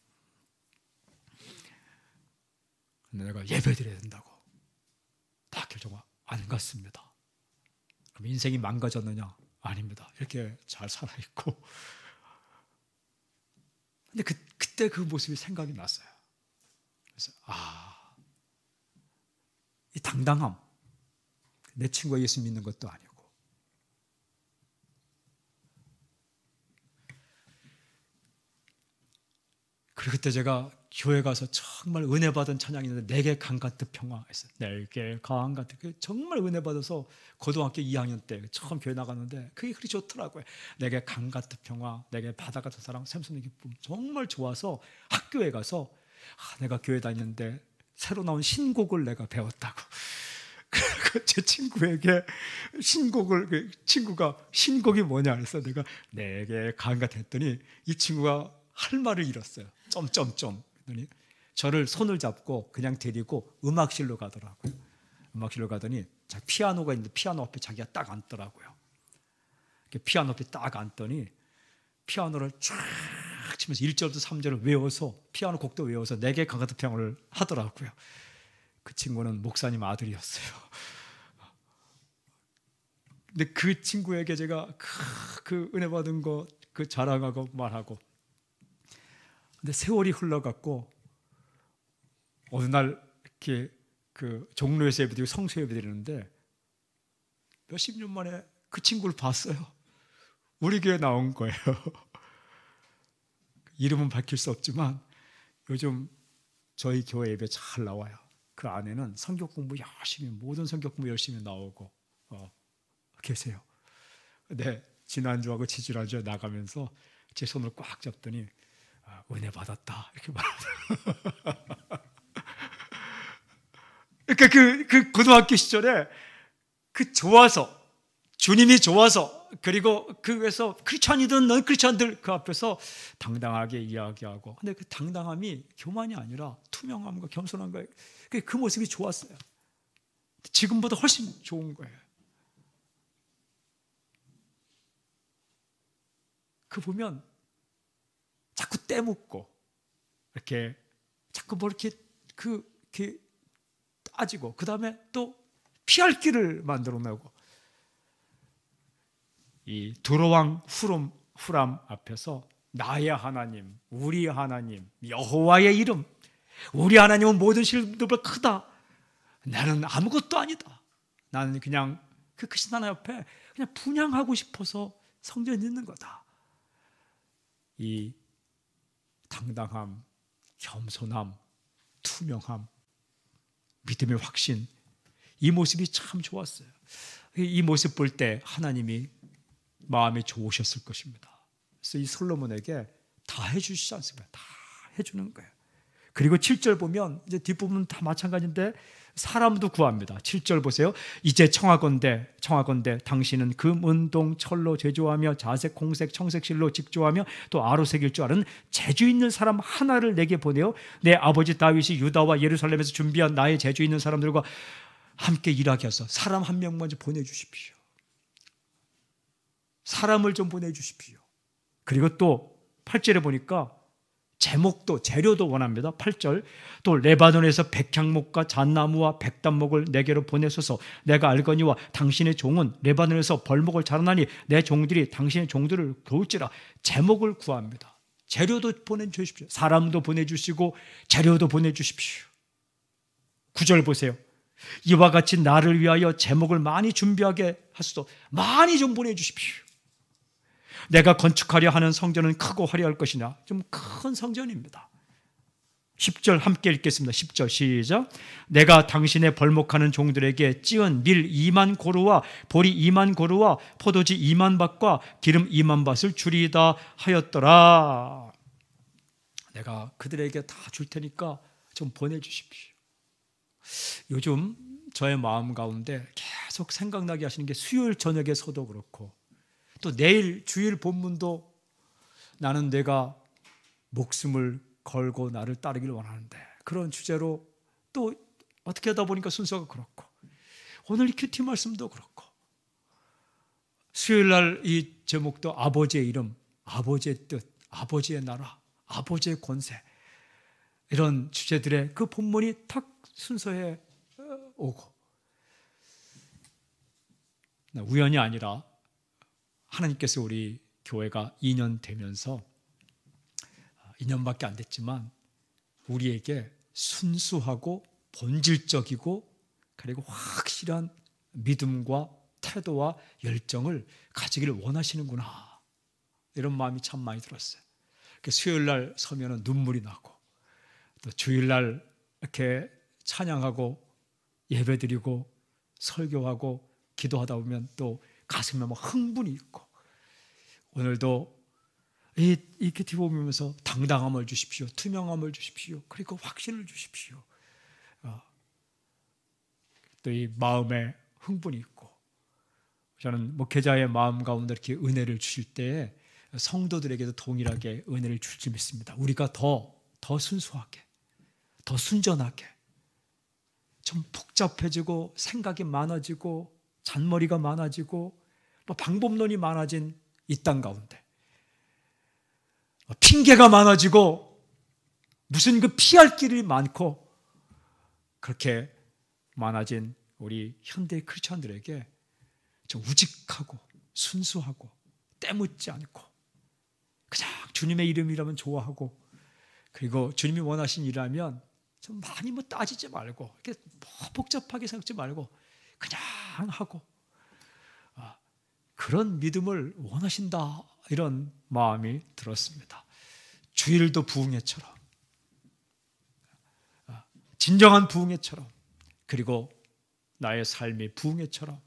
근데 내가 예배드려야 된다고 다 결정 안 갔습니다. 그럼 인생이 망가졌느냐? 아닙니다. 이렇게 잘 살아있고. 근데 그, 그때 그 모습이 생각이 났어요. 그래서, 아, 이 당당함. 내 친구가 예수 믿는 것도 아니고. 그리고 그때 제가 교회 가서 정말 은혜 받은 찬양이 있는데 내게 강 같은 평화 했어 내게 강 같은 그 정말 은혜 받아서 고등학교 2학년 때 처음 교회 나갔는데 그게 그리 좋더라고요. 내게 강 같은 평화, 내게 바다 같은 사랑, 샘손의 기쁨 정말 좋아서 학교에 가서 아, 내가 교회 다니는데 새로 나온 신곡을 내가 배웠다고. 제 친구에게 신곡을 그 친구가 신곡이 뭐냐 그래서 내가 내게 강 같았더니 이 친구가 할 말을 잃었어요. 점점점. 그랬더니 저를 손을 잡고 그냥 데리고 음악실로 가더라고요. 음악실로 가더니 피아노가 있는데 피아노 앞에 자기가 딱 앉더라고요. 피아노 앞에 딱 앉더니 피아노를 쫙 치면서 1절부터 3절을 외워서 피아노 곡도 외워서 4개 강가트 평을 하더라고요. 그 친구는 목사님 아들이었어요. 근데 그 친구에게 제가 그 은혜 받은 거 그 자랑하고 말하고 근데 세월이 흘러갔고 어느 날 이렇게 그 종로에서 예배드리고 성수 예배드리는데 몇십 년 만에 그 친구를 봤어요. 우리 교회 나온 거예요. 이름은 밝힐 수 없지만 요즘 저희 교회 예배 잘 나와요. 그 안에는 성격 공부 열심히 모든 성격 공부 열심히 나오고 어, 계세요. 근데 지난주하고 지지난주에 나가면서 제 손을 꽉 잡더니 아, 은혜 받았다 이렇게 말합니다. 그러니까 그, 그 고등학교 시절에 그 좋아서 주님이 좋아서 그리고 그에서 크리스천이든 넌 크리스천들 그 앞에서 당당하게 이야기하고 근데 그 당당함이 교만이 아니라 투명함과 겸손한 거예요. 그, 그 모습이 좋았어요. 지금보다 훨씬 좋은 거예요. 그 보면 자꾸 떼묻고 이렇게 자꾸 뭐 이렇게 그 이렇게 따지고 그 다음에 또 피할 길을 만들어 내고 이 두로왕 후름 후람 앞에서 나의 하나님, 우리 하나님, 여호와의 이름, 우리 하나님은 모든 실보다 크다. 나는 아무것도 아니다. 나는 그냥 그 크신 하나 옆에 그냥 분양하고 싶어서 성전 짓는 거다. 이 당당함, 겸손함, 투명함, 믿음의 확신 이 모습이 참 좋았어요. 이 모습 볼 때 하나님이 마음이 좋으셨을 것입니다. 그래서 이 솔로몬에게 다 해주시지 않습니까? 다 해주는 거예요. 그리고 7절 보면 이제 뒷부분 다 마찬가지인데 사람도 구합니다. 7절 보세요. 이제 청하건대 청하건대 당신은 금, 은동, 철로 제조하며 자색, 공색, 청색 실로 직조하며 또 아로색일 줄 아는 재주 있는 사람 하나를 내게 보내어 내 아버지 다윗이 유다와 예루살렘에서 준비한 나의 재주 있는 사람들과 함께 일하게 하소. 사람 한 명만 좀 보내주십시오. 사람을 좀 보내주십시오. 그리고 또 8절에 보니까 제목도 재료도 원합니다. 8절 또 레바논에서 백향목과 잣나무와 백단목을 내게로 보내소서 내가 알거니와 당신의 종은 레바논에서 벌목을 자라나니 내 종들이 당신의 종들을 도울지라 제목을 구합니다. 재료도 보내주십시오. 사람도 보내주시고 재료도 보내주십시오. 9절 보세요. 이와 같이 나를 위하여 제목을 많이 준비하게 하소서 많이 좀 보내주십시오. 내가 건축하려 하는 성전은 크고 화려할 것이냐좀 큰 성전입니다. 10절 함께 읽겠습니다. 10절 시작. 내가 당신의 벌목하는 종들에게 찌은 밀 2만 고루와 보리 2만 고루와 포도주 2만 밭과 기름 2만 밭을 주리다 하였더라. 내가 그들에게 다 줄 테니까 좀 보내주십시오. 요즘 저의 마음 가운데 계속 생각나게 하시는 게 수요일 저녁에서도 그렇고 또 내일 주일 본문도 나는 내가 목숨을 걸고 나를 따르길 원하는데 그런 주제로 또 어떻게 하다 보니까 순서가 그렇고 오늘 큐티 말씀도 그렇고 수요일 날 이 제목도 아버지의 이름, 아버지의 뜻, 아버지의 나라, 아버지의 권세 이런 주제들의 그 본문이 탁 순서에 어, 오고 우연이 아니라 하나님께서 우리 교회가 2년 되면서 2년밖에 아, 안 됐지만 우리에게 순수하고 본질적이고 그리고 확실한 믿음과 태도와 열정을 가지기를 원하시는구나 이런 마음이 참 많이 들었어요. 그 수요일 날 서면은 눈물이 나고 또 주일 날 이렇게 찬양하고 예배드리고 설교하고 기도하다 보면 또 가슴에 막 흥분이 있고 오늘도 이, 이렇게 TV 보면서 당당함을 주십시오. 투명함을 주십시오. 그리고 확신을 주십시오. 어, 또이 마음에 흥분이 있고 저는 목회자의 마음 가운데 이렇게 은혜를 주실 때 성도들에게도 동일하게 은혜를 줄줄 믿습니다. 우리가 더, 더 순수하게, 더 순전하게, 좀 복잡해지고 생각이 많아지고 잔머리가 많아지고 방법론이 많아진 이 땅 가운데 핑계가 많아지고 무슨 그 피할 길이 많고 그렇게 많아진 우리 현대 크리스천들에게 좀 우직하고 순수하고 때묻지 않고 그냥 주님의 이름이라면 좋아하고 그리고 주님이 원하신 일이라면 좀 많이 뭐 따지지 말고 이렇게 뭐 복잡하게 생각지 말고 그냥 찬양하고 아, 그런 믿음을 원하신다 이런 마음이 들었습니다. 주일도 부흥회처럼 아, 진정한 부흥회처럼 그리고 나의 삶이 부흥회처럼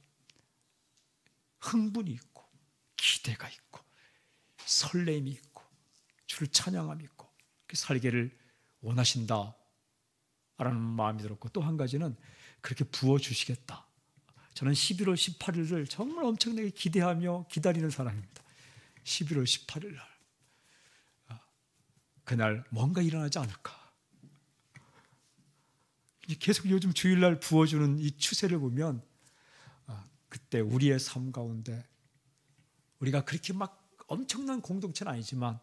흥분이 있고 기대가 있고 설렘이 있고 주를 찬양함이 있고 살기를 원하신다라는 마음이 들었고 또 한 가지는 그렇게 부어 주시겠다. 저는 11월 18일을 정말 엄청나게 기대하며 기다리는 사람입니다. 11월 18일 날. 아, 그날 뭔가 일어나지 않을까. 계속 요즘 주일날 부어주는 이 추세를 보면 아, 그때 우리의 삶 가운데 우리가 그렇게 막 엄청난 공동체는 아니지만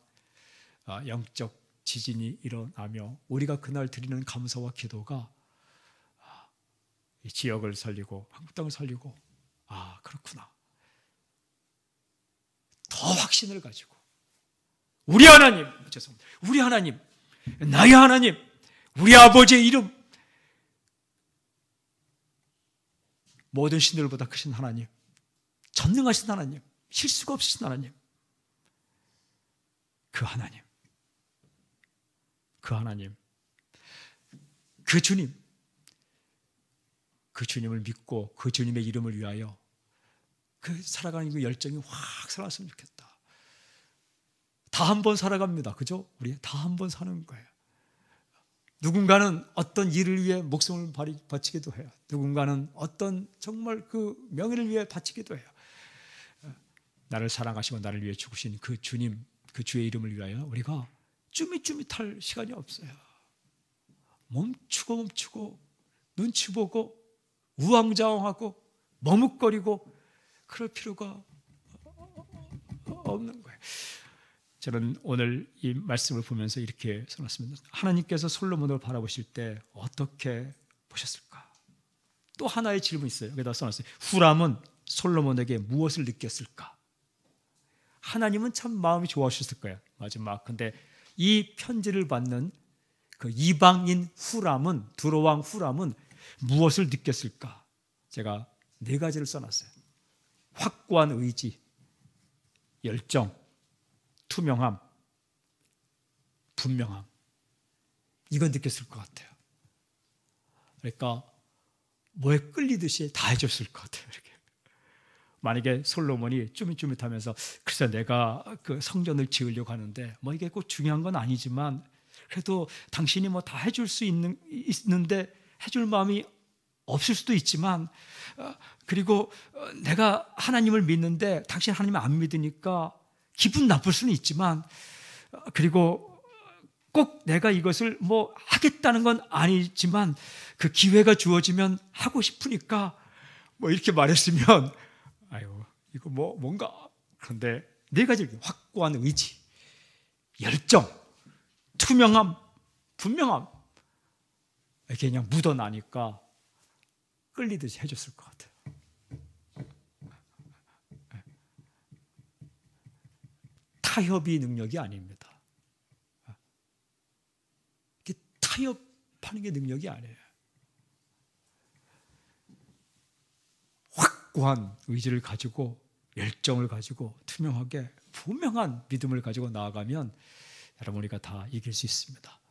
아, 영적 지진이 일어나며 우리가 그날 드리는 감사와 기도가 지역을 살리고 한국 땅을 살리고 아 그렇구나 더 확신을 가지고 우리 하나님 죄송합니다 우리 하나님 나의 하나님 우리 아버지의 이름 모든 신들보다 크신 하나님 전능하신 하나님 실수가 없으신 하나님 그 하나님 그 하나님 그 주님 그 주님을 믿고 그 주님의 이름을 위하여 그 살아가는 그 열정이 확 살았으면 좋겠다. 다 한 번 살아갑니다. 그죠? 우리 다 한 번 사는 거예요. 누군가는 어떤 일을 위해 목숨을 바치기도 해요. 누군가는 어떤 정말 그 명예를 위해 바치기도 해요. 나를 사랑하시고 나를 위해 죽으신 그 주님, 그 주의 이름을 위하여 우리가 쭈밋쭈밋할 시간이 없어요. 멈추고 멈추고 눈치 보고 우왕좌왕하고 머뭇거리고 그럴 필요가 없는 거예요. 저는 오늘 이 말씀을 보면서 이렇게 써놨습니다. 하나님께서 솔로몬을 바라보실 때 어떻게 보셨을까? 또 하나의 질문 있어요. 여기다 써놨어요. 후람은 솔로몬에게 무엇을 느꼈을까? 하나님은 참 마음이 좋아하셨을 거예요. 마지막. 근데 이 편지를 받는 그 이방인 후람은, 두로왕 후람은 무엇을 느꼈을까? 제가 네 가지를 써놨어요. 확고한 의지, 열정, 투명함, 분명함. 이건 느꼈을 것 같아요. 그러니까 뭐에 끌리듯이 다 해줬을 것 같아요. 이렇게. 만약에 솔로몬이 쭈밋쭈밋하면서 글쎄 내가 그 성전을 지으려고 하는데 뭐 이게 꼭 중요한 건 아니지만 그래도 당신이 뭐 다 해줄 수 있는, 있는데 해줄 마음이 없을 수도 있지만 어, 그리고 어, 내가 하나님을 믿는데 당신 하나님 안 믿으니까 기분 나쁠 수는 있지만 어, 그리고 꼭 내가 이것을 뭐 하겠다는 건 아니지만 그 기회가 주어지면 하고 싶으니까 뭐 이렇게 말했으면 아유 이거 뭐 뭔가 그런데 네 가지 확고한 의지, 열정, 투명함, 분명함 그냥 묻어나니까 끌리듯이 해줬을 것 같아요. 타협이 능력이 아닙니다. 타협하는 게 능력이 아니에요. 확고한 의지를 가지고 열정을 가지고 투명하게 분명한 믿음을 가지고 나아가면 여러분 우리가 다 이길 수 있습니다.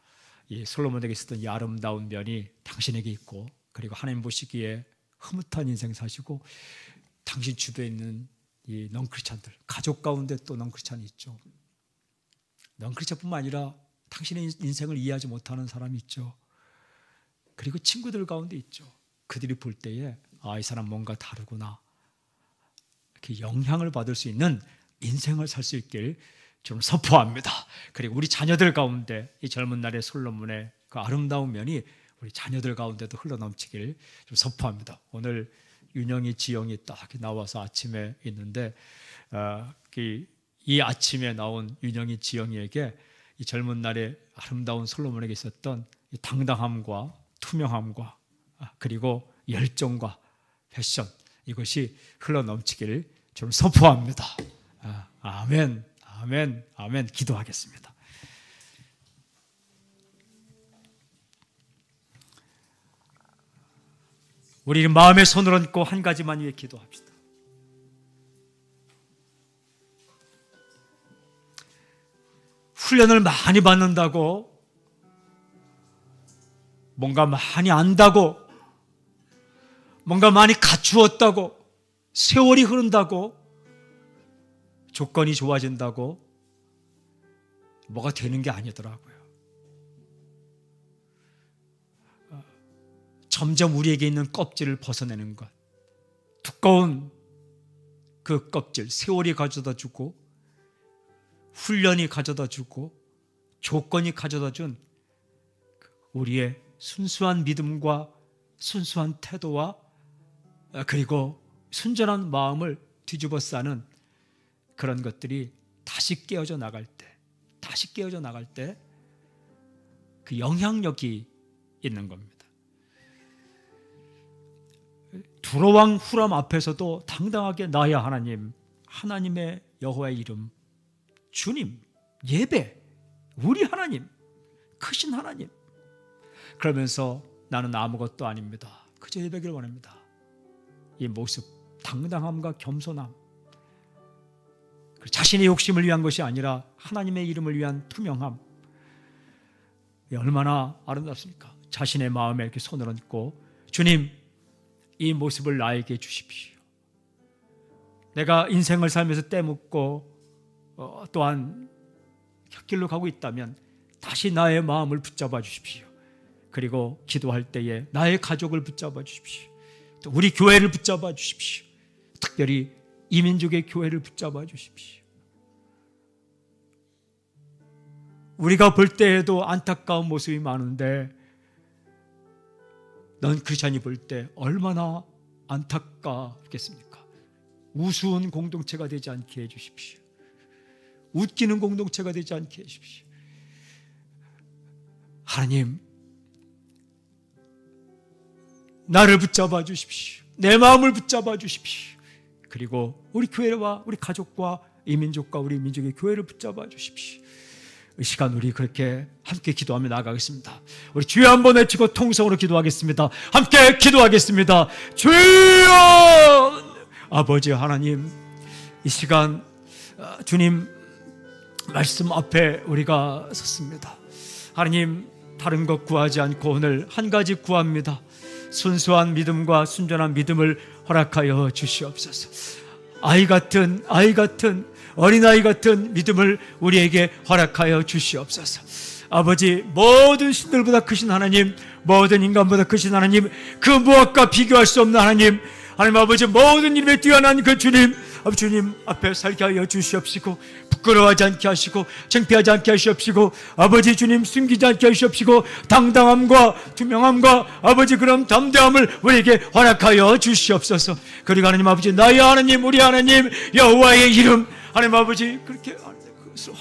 이 솔로몬에게 있었던 이 아름다운 면이 당신에게 있고 그리고 하나님 보시기에 흐뭇한 인생 사시고 당신 주변에 있는 이 넌크리찬들 가족 가운데 또 넌크리찬이 있죠. 넌크리찬뿐만 아니라 당신의 인생을 이해하지 못하는 사람이 있죠. 그리고 친구들 가운데 있죠. 그들이 볼 때에 아 이 사람 뭔가 다르구나. 이렇게 영향을 받을 수 있는 인생을 살 수 있길 좀 선포합니다. 그리고 우리 자녀들 가운데 이 젊은 날의 솔로몬의 그 아름다운 면이 우리 자녀들 가운데도 흘러넘치길 좀 선포합니다. 오늘 윤영이, 지영이 딱 나와서 아침에 있는데 어, 그 이, 아침에 나온 윤영이, 지영이에게 이 젊은 날의 아름다운 솔로몬에게 있었던 당당함과 투명함과 아, 그리고 열정과 패션 이것이 흘러넘치기좀 선포합니다. 아, 아멘. 아멘, 아멘. 기도하겠습니다. 우리 마음의 손을 얹고 한 가지만 위해 기도합시다. 훈련을 많이 받는다고 뭔가 많이 안다고 뭔가 많이 갖추었다고 세월이 흐른다고 조건이 좋아진다고 뭐가 되는 게 아니더라고요. 어, 점점 우리에게 있는 껍질을 벗어내는 것. 두꺼운 그 껍질, 세월이 가져다 주고, 훈련이 가져다 주고, 조건이 가져다 준 그 우리의 순수한 믿음과 순수한 태도와 어, 그리고 순전한 마음을 뒤집어 싸는 그런 것들이 다시 깨어져 나갈 때, 다시 깨어져 나갈 때 그 영향력이 있는 겁니다. 두로왕 후람 앞에서도 당당하게 나야 하나님, 하나님의 여호와의 이름, 주님, 예배, 우리 하나님, 크신 하나님. 그러면서 나는 아무것도 아닙니다. 그저 예배길 원합니다. 이 모습, 당당함과 겸손함, 그 자신의 욕심을 위한 것이 아니라 하나님의 이름을 위한 투명함. 얼마나 아름답습니까? 자신의 마음에 이렇게 손을 얹고 주님 이 모습을 나에게 주십시오. 내가 인생을 살면서 때묻고 어, 또한 혁길로 가고 있다면 다시 나의 마음을 붙잡아 주십시오. 그리고 기도할 때에 나의 가족을 붙잡아 주십시오. 또 우리 교회를 붙잡아 주십시오. 특별히 이 민족의 교회를 붙잡아 주십시오. 우리가 볼 때에도 안타까운 모습이 많은데 넌 크리스천이 볼 때 얼마나 안타깝겠습니까? 우스운 공동체가 되지 않게 해 주십시오. 웃기는 공동체가 되지 않게 해 주십시오. 하나님 나를 붙잡아 주십시오. 내 마음을 붙잡아 주십시오. 그리고 우리 교회와 우리 가족과 이민족과 우리 민족의 교회를 붙잡아 주십시오. 이 시간 우리 그렇게 함께 기도하며 나가겠습니다. 우리 주여 한번 외치고 통성으로 기도하겠습니다. 함께 기도하겠습니다. 주여! 아버지 하나님, 이 시간 아, 주님 말씀 앞에 우리가 섰습니다. 하나님, 다른 것 구하지 않고 오늘 한 가지 구합니다. 순수한 믿음과 순전한 믿음을 허락하여 주시옵소서. 아이 같은 아이 같은 어린아이 같은 믿음을 우리에게 허락하여 주시옵소서. 아버지 모든 신들보다 크신 하나님 모든 인간보다 크신 하나님 그 무엇과 비교할 수 없는 하나님 하나님 아버지 모든 일에 뛰어난 그 주님 아버 주님 앞에 살게 하여 주시옵시고 부끄러워하지 않게 하시고 창피하지 않게 하시옵시고 아버지 주님 숨기지 않게 하시옵시고 당당함과 투명함과 아버지 그럼 담대함을 우리에게 허락하여 주시옵소서 그리고 하나님 아버지 나의 하나님 우리 하나님 여호와의 이름 하나님 아버지 그렇게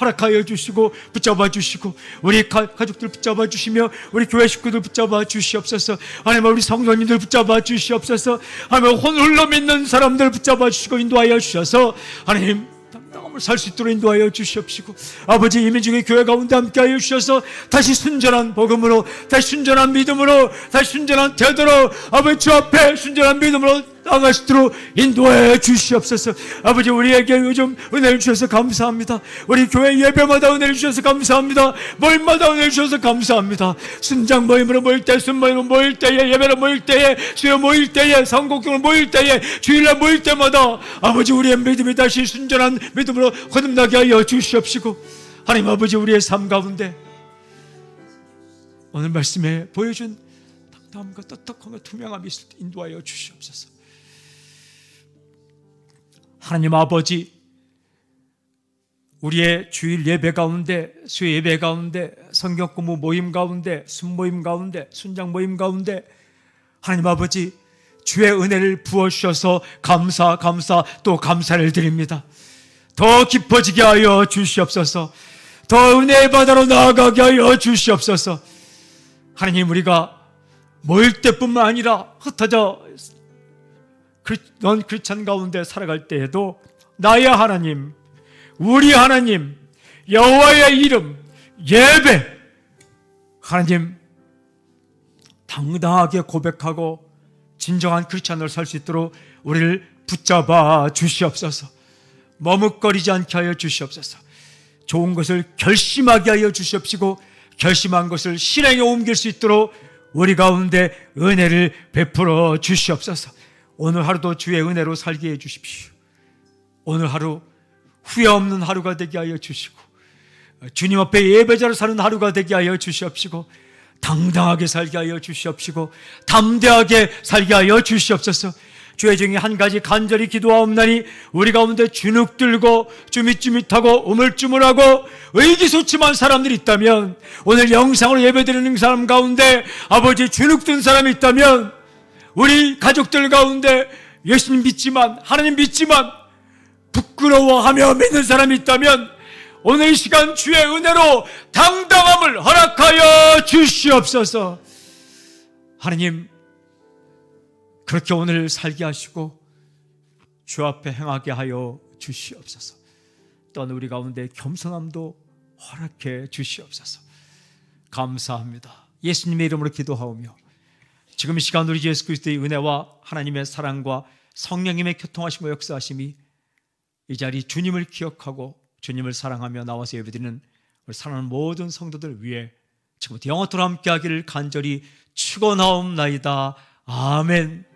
허락하여 주시고 붙잡아 주시고 우리 가, 족들 붙잡아 주시며 우리 교회 식구들 붙잡아 주시옵소서 하나님 우리 성도님들 붙잡아 주시옵소서 하나님 혼을로 믿는 사람들 붙잡아 주시고 인도하여 주셔서 하나님 담을 담함살수 있도록 인도하여 주시옵시고 아버지 이민중의 교회 가운데 함께하여 주셔서 다시 순전한 복음으로 다시 순전한 믿음으로 다시 순전한 태도로 아버지 주 앞에 순전한 믿음으로 나갈수록 인도해 주시옵소서. 아버지 우리에게 요즘 은혜를 주셔서 감사합니다. 우리 교회 예배마다 은혜를 주셔서 감사합니다. 모임마다 은혜를 주셔서 감사합니다. 순장 모임으로 모일 때, 순모임으로 모일 때에, 예배로 모일 때에, 수요 모일 때에, 성곡경으 모일 때에, 주일날 모일 때마다 아버지 우리의 믿음이 다시 순전한 믿음으로 거듭나게 하여 주시옵시고 하나님 아버지 우리의 삶 가운데 오늘 말씀에 보여준 담과 떳떳함과 투명함이 있을 때 인도하여 주시옵소서. 하나님 아버지, 우리의 주일 예배 가운데, 수 예배 가운데, 성경 공부 모임 가운데, 순모임 가운데, 순장 모임 가운데, 하나님 아버지, 주의 은혜를 부어주셔서 감사, 감사, 또 감사를 드립니다. 더 깊어지게 하여 주시옵소서, 더 은혜의 바다로 나아가게 하여 주시옵소서, 하나님 우리가 모일 때뿐만 아니라 흩어져 그, 넌 크리스천 가운데 살아갈 때에도 나의 하나님, 우리 하나님, 여호와의 이름, 예배, 하나님 당당하게 고백하고 진정한 크리스천으로 살수 있도록 우리를 붙잡아 주시옵소서. 머뭇거리지 않게 하여 주시옵소서. 좋은 것을 결심하게 하여 주시옵시고 결심한 것을 실행에 옮길 수 있도록 우리 가운데 은혜를 베풀어 주시옵소서. 오늘 하루도 주의 은혜로 살게 해 주십시오. 오늘 하루 후회 없는 하루가 되게 하여 주시고 주님 앞에 예배자로 사는 하루가 되게 하여 주시옵시고 당당하게 살게 하여 주시옵시고 담대하게 살게 하여 주시옵소서. 주의 종이 한 가지 간절히 기도하옵나니 우리 가운데 주눅 들고 주밋주밋하고 우물쭈물하고 의기소침한 사람들이 있다면 오늘 영상으로 예배드리는 사람 가운데 아버지 주눅 든 사람이 있다면 우리 가족들 가운데 예수님 믿지만 하나님 믿지만 부끄러워하며 믿는 사람이 있다면 오늘 이 시간 주의 은혜로 당당함을 허락하여 주시옵소서. 하나님 그렇게 오늘 살게 하시고 주 앞에 행하게 하여 주시옵소서. 또한 우리 가운데 겸손함도 허락해 주시옵소서. 감사합니다. 예수님의 이름으로 기도하오며 지금 이 시간 우리 예수 그리스도의 은혜와 하나님의 사랑과 성령님의 교통하심과 역사하심이 이 자리 주님을 기억하고 주님을 사랑하며 나와서 예배드리는 우리 사랑하는 모든 성도들 위해 지금부터 영원토록 함께하기를 간절히 축원하옵나이다. 아멘.